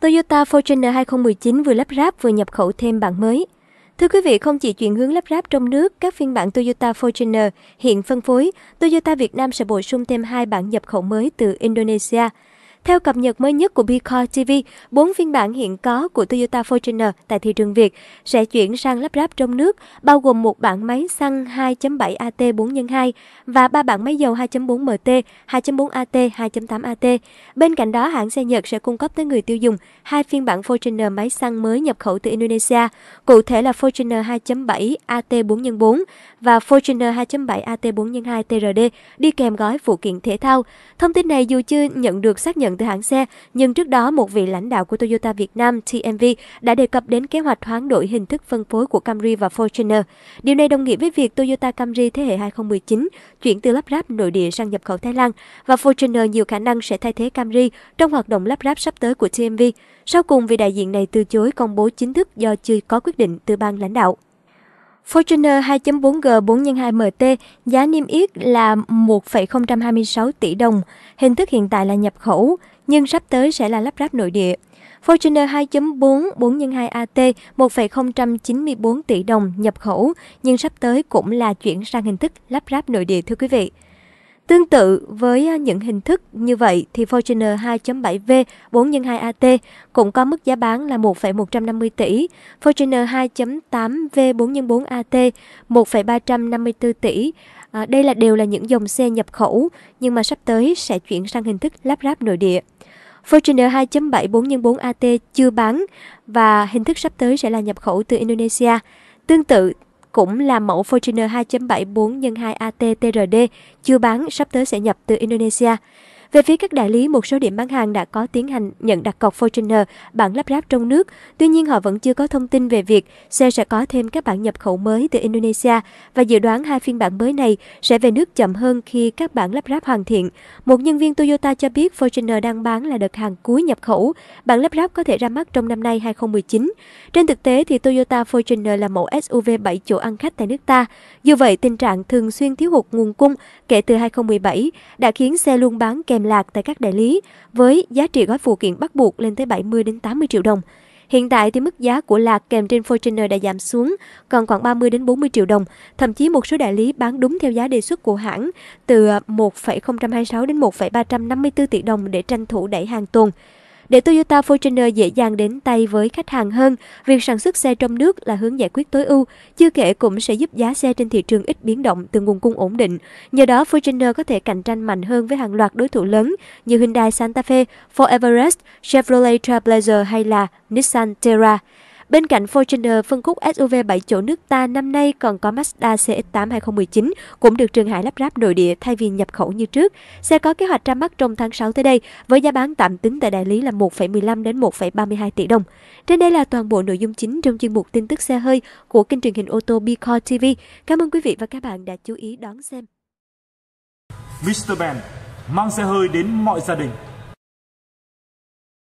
Toyota Fortuner 2019 vừa lắp ráp vừa nhập khẩu thêm bản mới. Thưa quý vị, không chỉ chuyển hướng lắp ráp trong nước, các phiên bản Toyota Fortuner hiện phân phối, Toyota Việt Nam sẽ bổ sung thêm hai bản nhập khẩu mới từ Indonesia – theo cập nhật mới nhất của Bicar TV, bốn phiên bản hiện có của Toyota Fortuner tại thị trường Việt sẽ chuyển sang lắp ráp trong nước, bao gồm một bản máy xăng 2.7 AT 4x2 và ba bản máy dầu 2.4 MT, 2.4 AT, 2.8 AT. Bên cạnh đó, hãng xe Nhật sẽ cung cấp tới người tiêu dùng hai phiên bản Fortuner máy xăng mới nhập khẩu từ Indonesia, cụ thể là Fortuner 2.7 AT 4x4 và Fortuner 2.7 AT 4x2 TRD đi kèm gói phụ kiện thể thao. Thông tin này dù chưa nhận được xác nhận từ hãng xe, nhưng trước đó một vị lãnh đạo của Toyota Việt Nam TMV đã đề cập đến kế hoạch hoán đổi hình thức phân phối của Camry và Fortuner. Điều này đồng nghĩa với việc Toyota Camry thế hệ 2019 chuyển từ lắp ráp nội địa sang nhập khẩu Thái Lan và Fortuner nhiều khả năng sẽ thay thế Camry trong hoạt động lắp ráp sắp tới của TMV. Sau cùng, vị đại diện này từ chối công bố chính thức do chưa có quyết định từ ban lãnh đạo. Fortuner 2.4G 4x2 MT giá niêm yết là 1,026 tỷ đồng. Hình thức hiện tại là nhập khẩu, nhưng sắp tới sẽ là lắp ráp nội địa. Fortuner 2.4 4x2 AT 1,094 tỷ đồng nhập khẩu, nhưng sắp tới cũng là chuyển sang hình thức lắp ráp nội địa thưa quý vị. Tương tự với à, những hình thức như vậy thì Fortuner 2.7V 4x2AT cũng có mức giá bán là 1,150 tỷ, Fortuner 2.8V 4x4AT 1,354 tỷ. À, đây là đều là những dòng xe nhập khẩu nhưng mà sắp tới sẽ chuyển sang hình thức lắp ráp nội địa. Fortuner 2.7 4x4 AT chưa bán và hình thức sắp tới sẽ là nhập khẩu từ Indonesia. Tương tự cũng là mẫu Fortuner 2.74 x 2 ATTRD chưa bán sắp tới sẽ nhập từ Indonesia. Về phía các đại lý, một số điểm bán hàng đã có tiến hành nhận đặt cọc Fortuner bản lắp ráp trong nước. Tuy nhiên, họ vẫn chưa có thông tin về việc xe sẽ có thêm các bản nhập khẩu mới từ Indonesia và dự đoán hai phiên bản mới này sẽ về nước chậm hơn khi các bản lắp ráp hoàn thiện. Một nhân viên Toyota cho biết Fortuner đang bán là đợt hàng cuối nhập khẩu. Bản lắp ráp có thể ra mắt trong năm nay 2019. Trên thực tế thì Toyota Fortuner là mẫu SUV 7 chỗ ăn khách tại nước ta. Dù vậy, tình trạng thường xuyên thiếu hụt nguồn cung kể từ 2017 đã khiến xe luôn bán kèm kèm lạc tại các đại lý với giá trị gói phụ kiện bắt buộc lên tới 70 đến 80 triệu đồng. Hiện tại thì mức giá của lạc kèm trên Fortuner đã giảm xuống còn khoảng 30 đến 40 triệu đồng, thậm chí một số đại lý bán đúng theo giá đề xuất của hãng từ 1,026 ờ, đến 1,354 tỷ đồng để tranh thủ đẩy hàng tồn. Để Toyota Fortuner dễ dàng đến tay với khách hàng hơn, việc sản xuất xe trong nước là hướng giải quyết tối ưu, chưa kể cũng sẽ giúp giá xe trên thị trường ít biến động từ nguồn cung ổn định. Nhờ đó, Fortuner có thể cạnh tranh mạnh hơn với hàng loạt đối thủ lớn như Hyundai Santa Fe, Ford Everest, Chevrolet Trailblazer hay là Nissan Terra. Bên cạnh Fortuner, phân khúc SUV 7 chỗ nước ta năm nay còn có Mazda CX-8 2019 cũng được Trường Hải lắp ráp nội địa thay vì nhập khẩu như trước. xe có kế hoạch ra mắt trong tháng 6 tới đây với giá bán tạm tính tại đại lý là 1,15 đến 1,32 tỷ đồng. Trên đây là toàn bộ nội dung chính trong chuyên mục tin tức xe hơi của kênh truyền hình ô tô Bicore TV. Cảm ơn quý vị và các bạn đã chú ý đón xem. Mr. Ben mang xe hơi đến mọi gia đình.